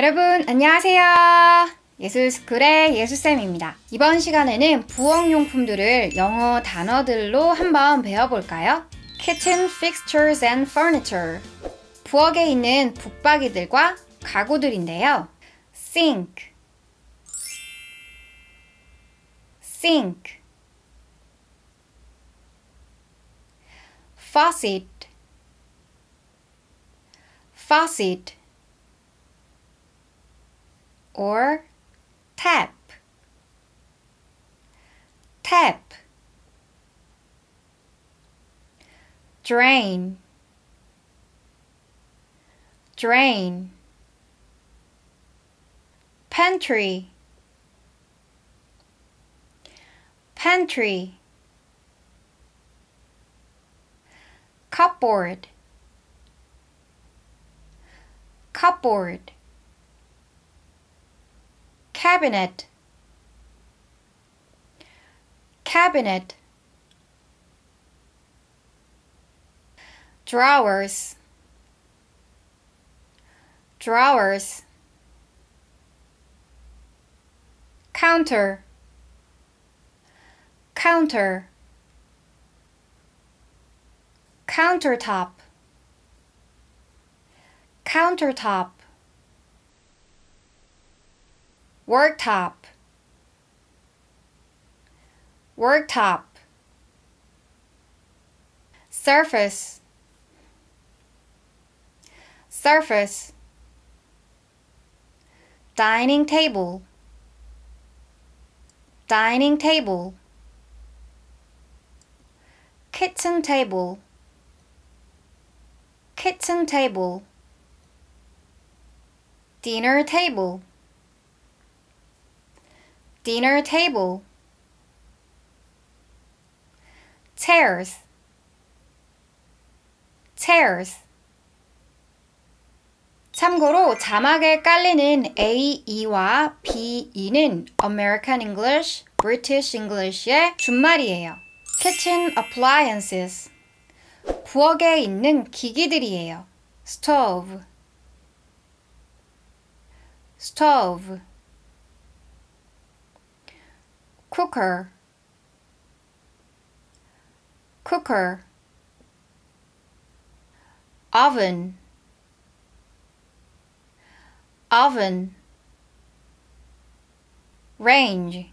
여러분 안녕하세요. 예술스쿨의 예술쌤입니다 이번 시간에는 부엌용품들을 영어 단어들로 한번 배워볼까요? Kitchen fixtures and furniture 부엌에 있는 붙박이들과 가구들인데요. sink sink faucet faucet or tap. Tap. Drain. Drain. Pantry. Pantry. Cupboard. Cupboard cabinet cabinet drawers drawers counter counter countertop countertop worktop worktop surface surface dining table dining table kitchen table kitchen table dinner table dinner table chairs chairs 참고로 자막에 깔리는 AE와 BE는 American English, British English의 준말이에요. Kitchen appliances 부엌에 있는 기기들이에요. stove stove cooker cooker oven oven range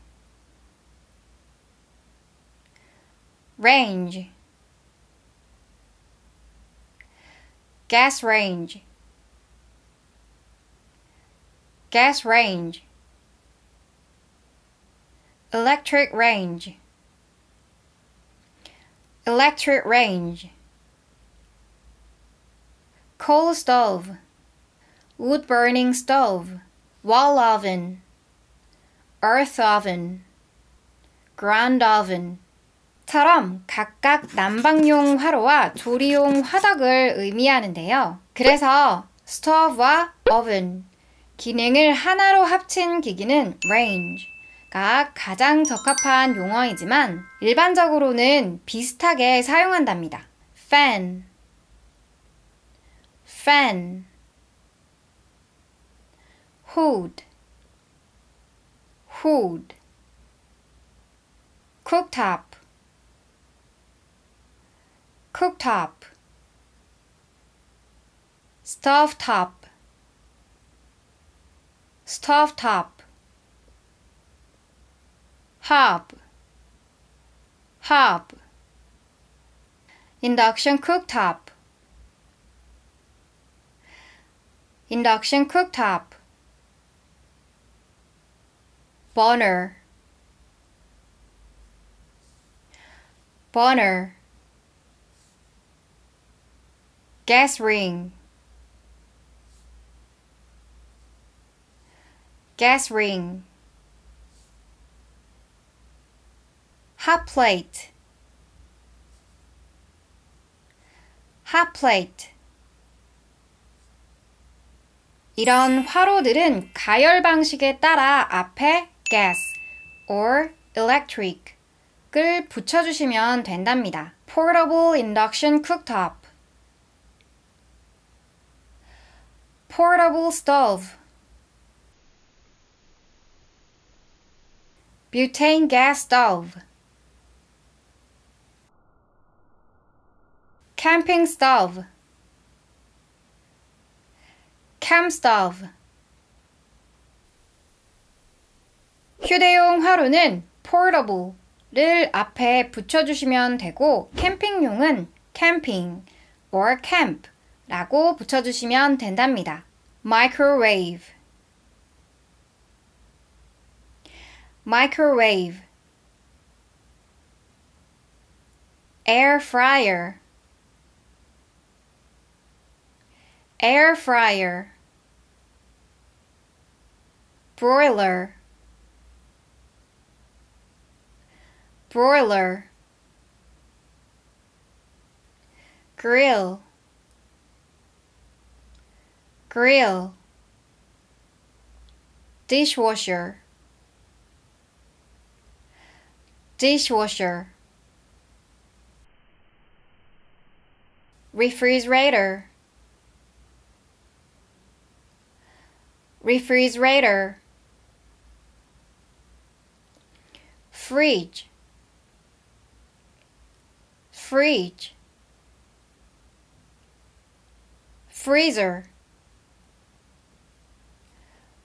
range gas range gas range electric range electric range coal stove wood burning stove wall oven earth oven grand oven 처럼 각각 난방용 화로와 조리용 화덕을 의미하는데요. 그래서 stove와 oven 기능을 하나로 합친 기기는 range 가 가장 적합한 용어이지만 일반적으로는 비슷하게 사용한답니다. fan, fan, hood, hood, cooktop, cooktop, stovetop, stovetop. Hop. harp. Induction cooktop, induction cooktop. Bonner, Bonner. Gas ring. Gas ring. 핫플레이트 핫플레이트 이런 화로들은 가열 방식에 따라 앞에 gas or electric을 붙여주시면 된답니다. Portable Induction Cooktop Portable Stove Butane Gas Stove 캠핑 스토브 캠 스토브 휴대용 화로는 portable를 앞에 붙여주시면 되고 캠핑용은 camping or camp 라고 붙여주시면 된답니다. microwave microwave air fryer air fryer, broiler, broiler, grill, grill, dishwasher, dishwasher, refrigerator refrigerator fridge fridge freezer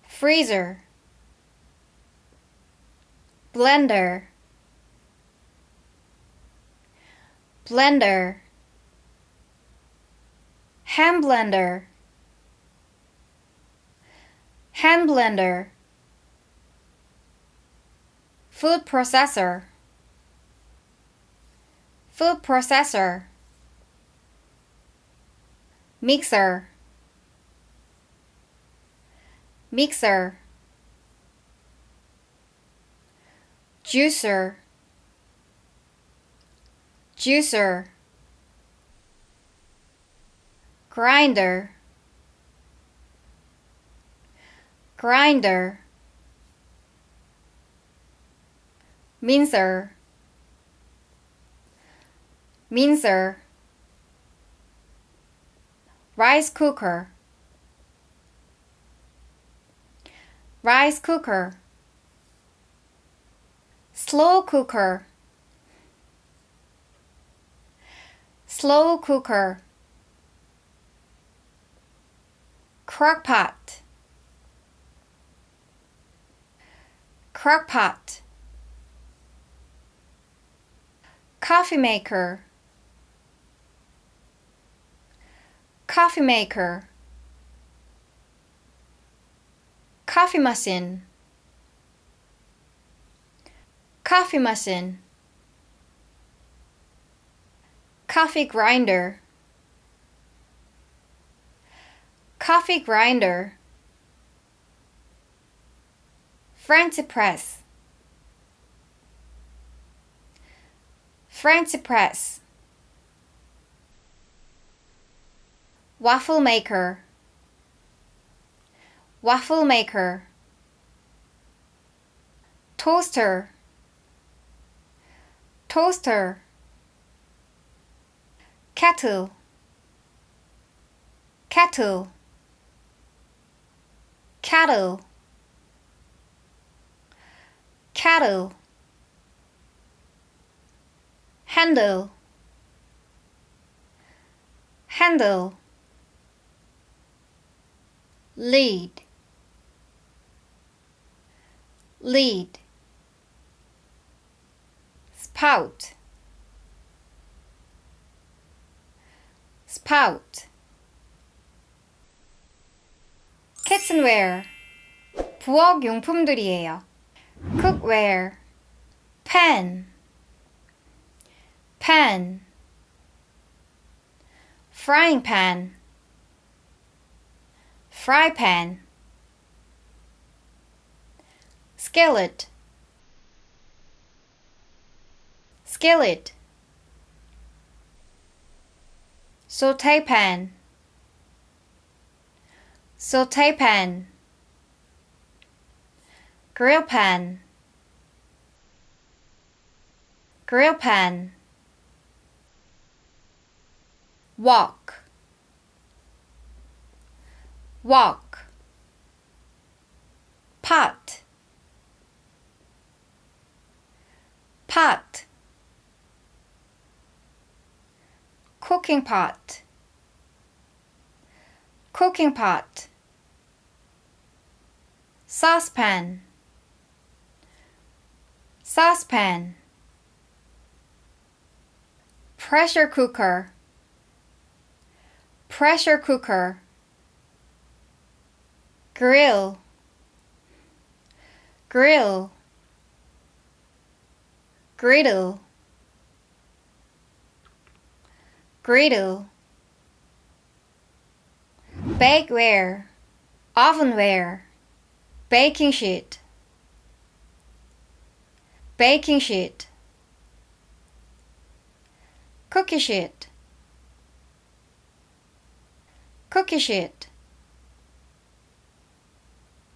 freezer blender blender hand blender hand blender, food processor, food processor, mixer, mixer, juicer, juicer, grinder grinder, mincer, mincer, rice cooker, rice cooker, slow cooker, slow cooker, crock pot. crockpot coffee maker coffee maker coffee machine coffee machine coffee grinder coffee grinder French press. French press. Waffle maker. Waffle maker. Toaster. Toaster. Kettle. Kettle. Cattle cattle handle handle lead lead spout spout kitchenware 부엌 용품들이에요 cookware, pen, pen, frying pan, fry pan, skillet, skillet, saute pan, saute pan grill pan grill pan walk walk pot pot cooking pot cooking pot saucepan saucepan, pressure cooker, pressure cooker, grill, grill, griddle, griddle, bakeware, ovenware, baking sheet baking sheet, cookie sheet, cookie sheet,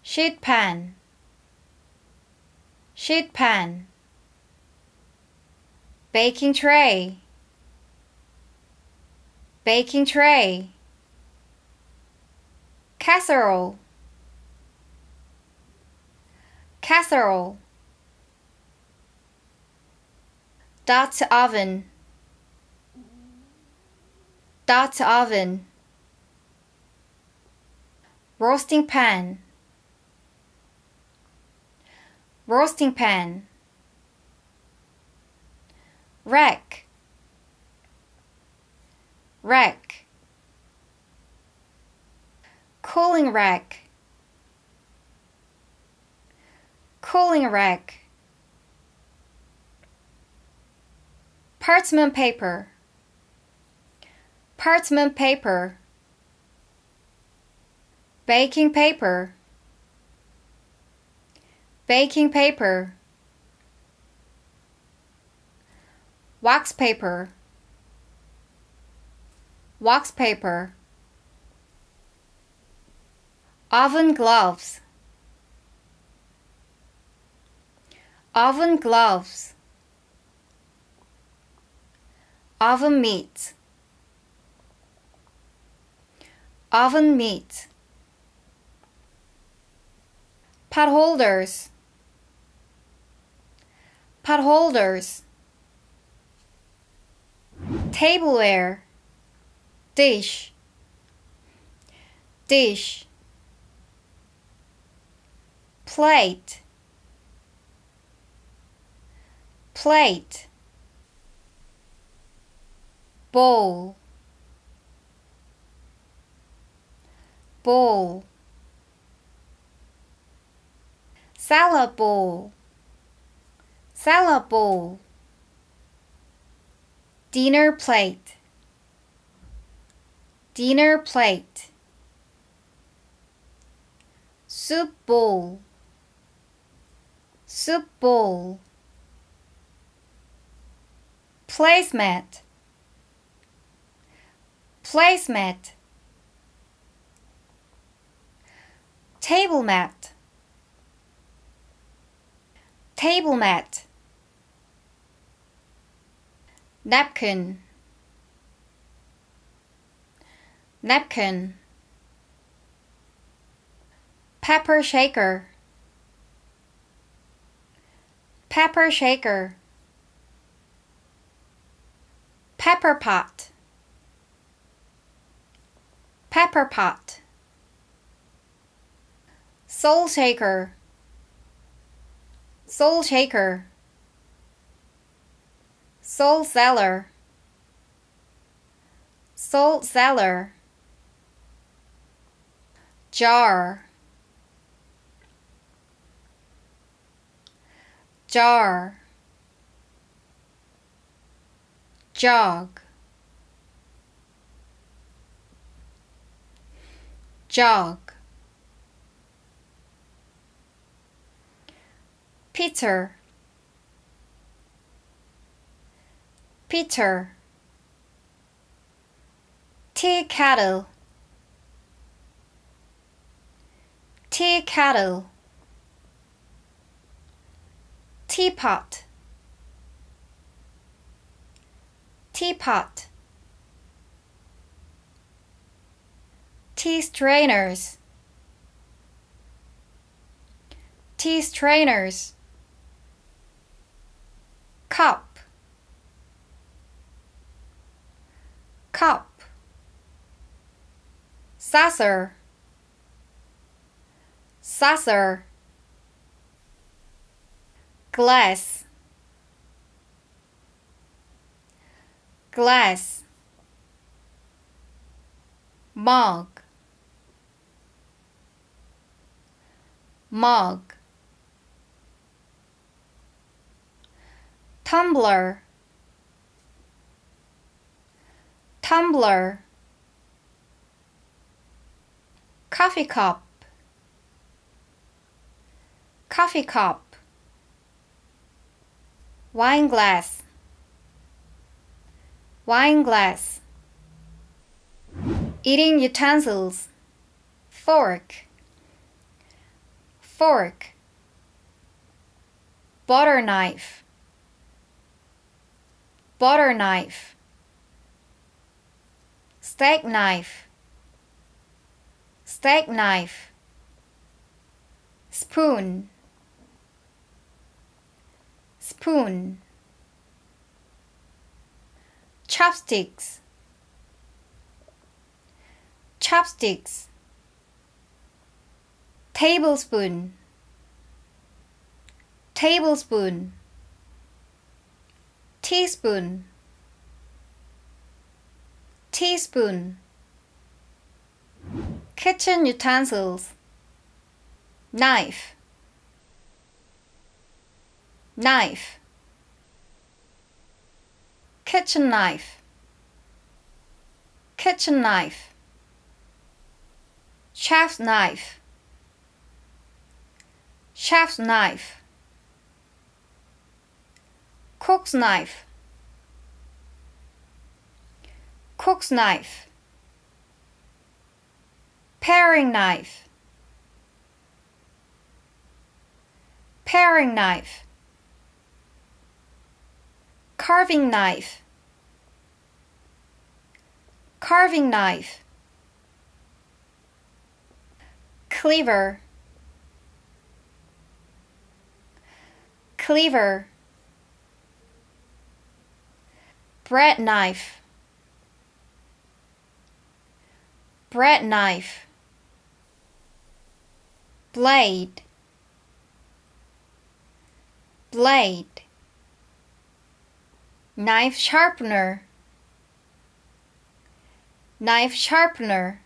sheet pan, sheet pan, baking tray, baking tray, casserole, casserole That's oven. That's oven. Roasting pan. Roasting pan. Rack. Rack. Cooling rack. Cooling rack. parchment paper parchment paper baking paper baking paper wax paper wax paper oven gloves oven gloves oven meat oven meat pot holders pot holders tableware dish dish plate plate Bowl, bowl, salad bowl salad bowl dinner plate dinner plate soup bowl soup bowl placemat placemat table mat table mat napkin napkin pepper shaker pepper shaker pepper pot Pepper pot. Soul shaker. Soul shaker. Soul seller. Soul seller. Jar. Jar. Jog. jog Peter Peter Tea kettle Tea kettle Teapot Teapot Teeth trainers. Teeth trainers. Cup. Cup. Saucer. Saucer. Glass. Glass. Mug. mug tumbler tumbler coffee cup coffee cup wine glass wine glass eating utensils fork fork, butter knife, butter knife, steak knife, steak knife, spoon, spoon, chopsticks, chopsticks tablespoon tablespoon teaspoon teaspoon kitchen utensils knife knife kitchen knife kitchen knife chef's knife chef's knife, cook's knife, cook's knife, paring knife, paring knife, carving knife, carving knife, cleaver cleaver, bread knife, bread knife, blade, blade, knife sharpener, knife sharpener,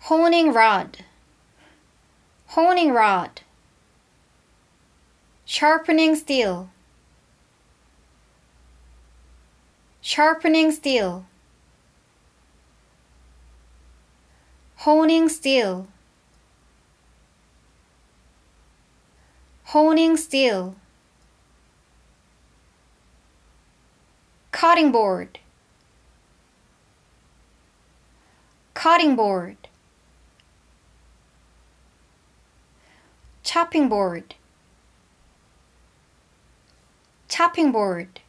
honing rod, honing rod sharpening steel sharpening steel honing steel honing steel cutting board cutting board chopping board chopping board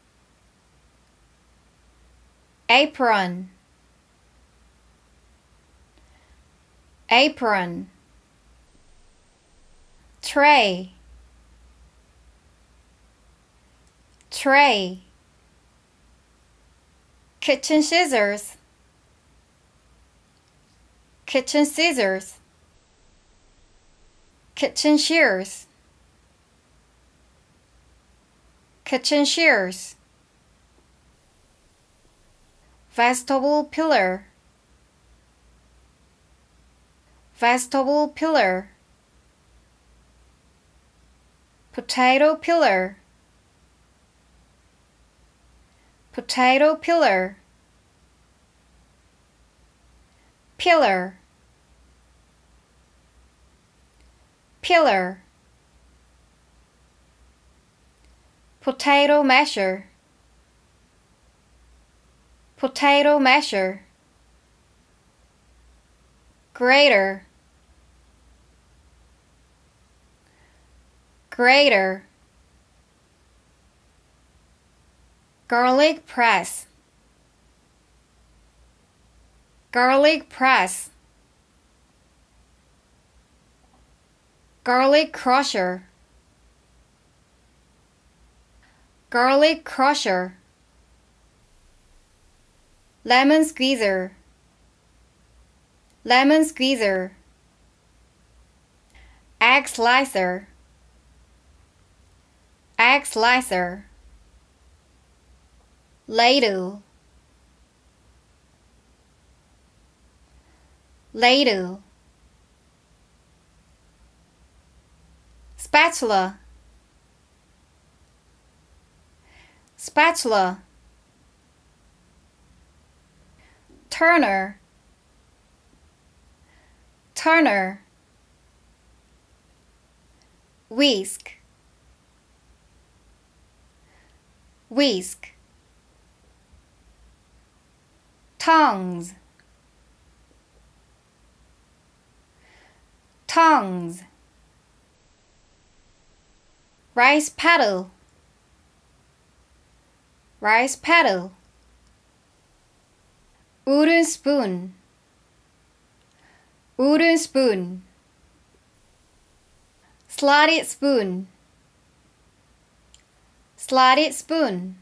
apron apron tray tray kitchen scissors kitchen scissors kitchen shears kitchen shears, vegetable pillar, vegetable pillar, potato pillar, potato pillar, pillar, pillar. potato masher potato masher greater greater garlic press garlic press garlic crusher garlic crusher, lemon squeezer, lemon squeezer, egg slicer, egg slicer, ladle, ladle, spatula. spatula turner turner whisk whisk tongs tongs rice paddle rice paddle, wooden spoon, wooden spoon, slotted spoon, slotted spoon,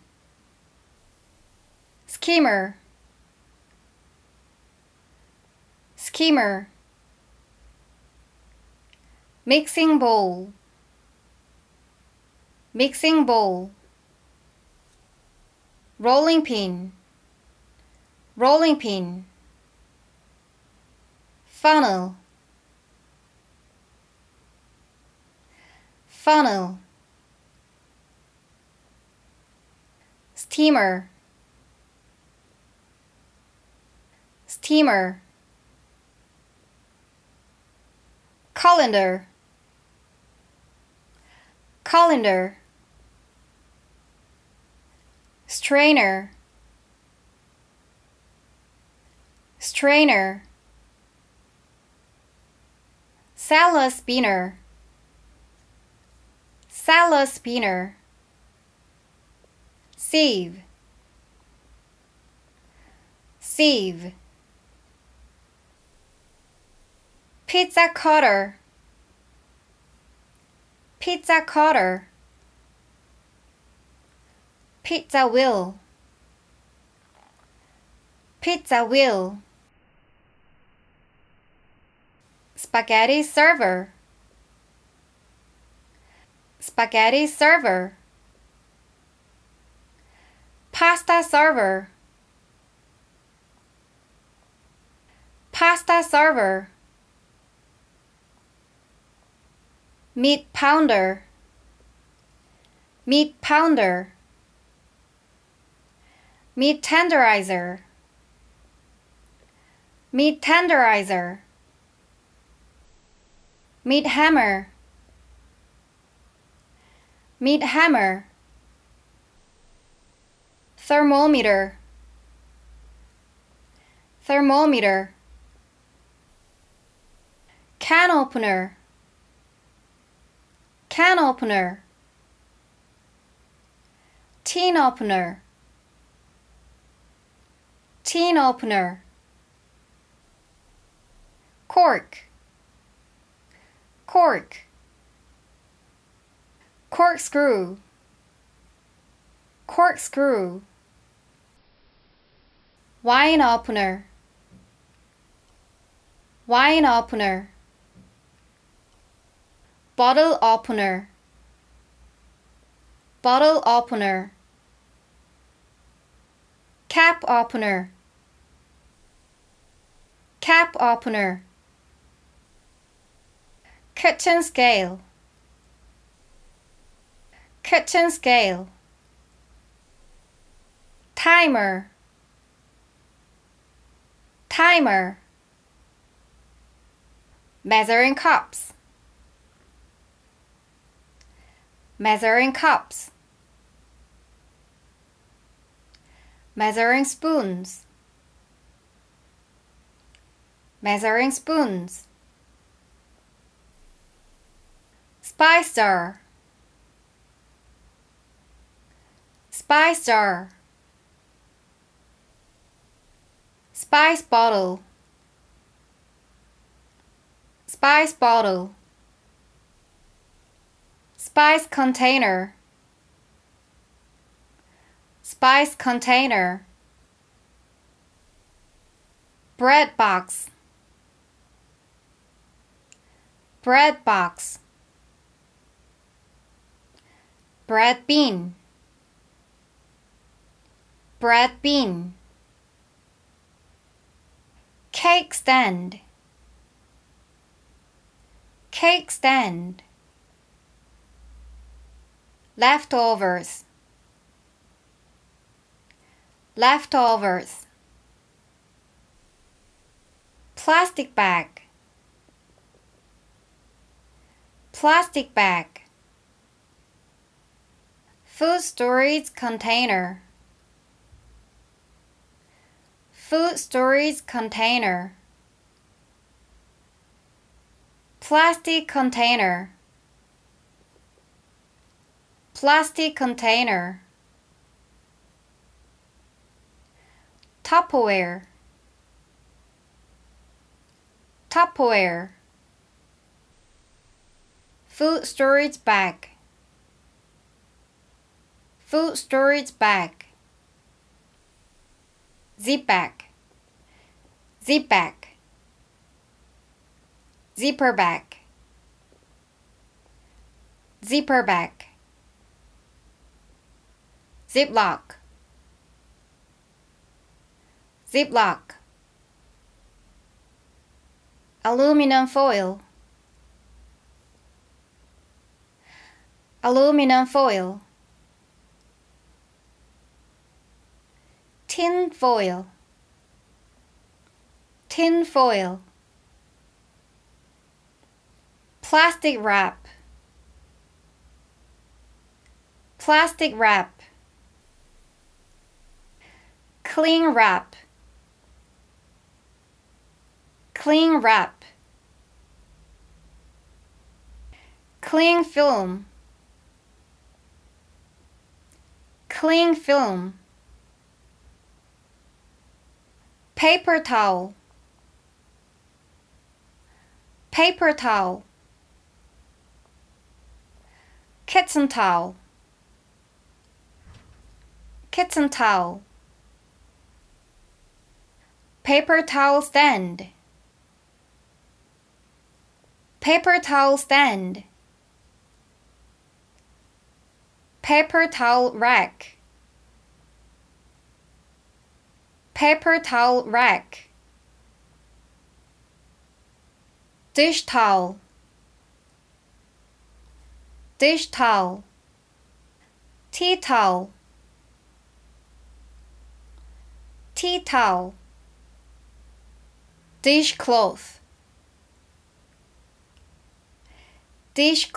skimmer, skimmer, mixing bowl, mixing bowl rolling pin, rolling pin, funnel, funnel, steamer, steamer, colander, colander strainer strainer salad spinner salad spinner sieve sieve pizza cutter pizza cutter pizza will pizza will spaghetti server spaghetti server pasta server pasta server meat pounder meat pounder meat tenderizer meat tenderizer meat hammer meat hammer thermometer thermometer can opener can opener tin opener tin opener, cork, cork, corkscrew, corkscrew, wine opener, wine opener, bottle opener, bottle opener, cap opener. Cap opener. Kitchen scale. Kitchen scale. Timer. Timer. Measuring cups. Measuring cups. Measuring spoons measuring spoons, spicer, spicer, spice bottle, spice bottle, spice container, spice container bread box bread box bread bean bread bean cake stand cake stand leftovers leftovers plastic bag plastic bag, food storage container, food storage container, plastic container, plastic container, Tupperware, Tupperware. Food storage bag. Food storage bag. Zip bag. Zip bag. Zipper bag. Zipper bag. Ziplock. Ziplock. Aluminum foil. aluminum foil, tin foil, tin foil, plastic wrap, plastic wrap, cling wrap, cling wrap, cling film Clean film, paper towel, paper towel, Kitchen towel, Kitchen towel, paper towel stand, paper towel stand. paper towel rack paper towel rack dish towel dish towel tea towel tea towel Dish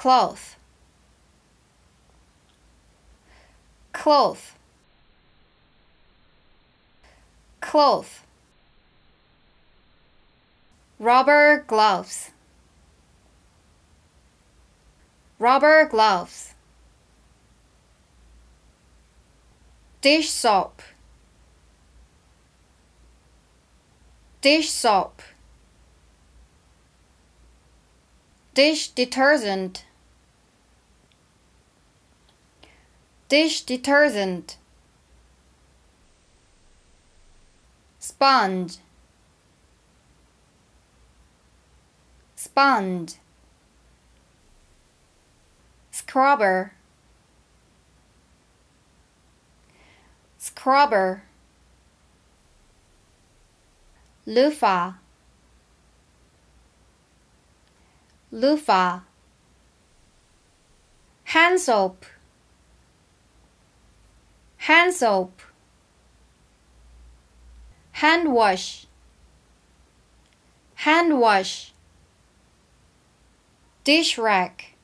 cloth. cloth cloth rubber gloves rubber gloves dish soap dish soap dish detergent dish detergent sponge sponge scrubber scrubber loofah loofah hand soap hand soap, hand wash, hand wash, dish rack,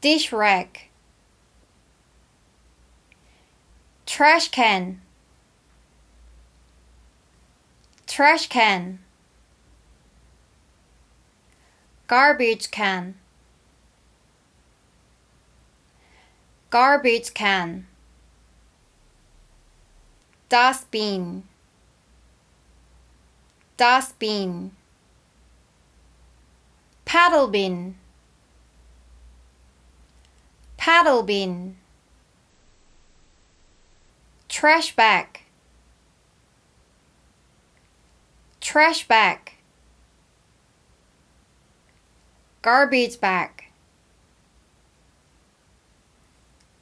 dish rack, trash can, trash can, garbage can. garbage can dustbin dustbin paddle bin paddle bin trash bag trash bag garbage bag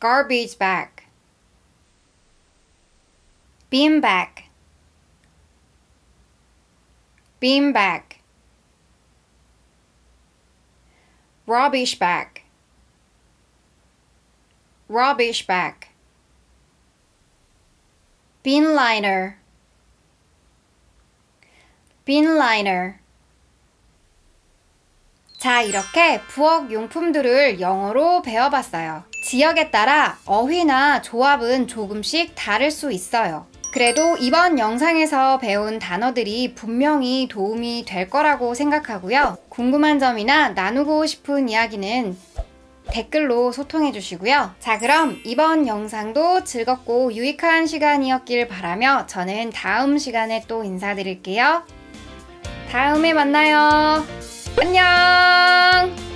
garbage bag bean bag bean bag rubbish bag rubbish bag bin liner bin liner 자, 이렇게 부엌 용품들을 영어로 배워봤어요. 지역에 따라 어휘나 조합은 조금씩 다를 수 있어요. 그래도 이번 영상에서 배운 단어들이 분명히 도움이 될 거라고 생각하고요. 궁금한 점이나 나누고 싶은 이야기는 댓글로 소통해 주시고요. 자, 그럼 이번 영상도 즐겁고 유익한 시간이었길 바라며 저는 다음 시간에 또 인사드릴게요. 다음에 만나요. 안녕!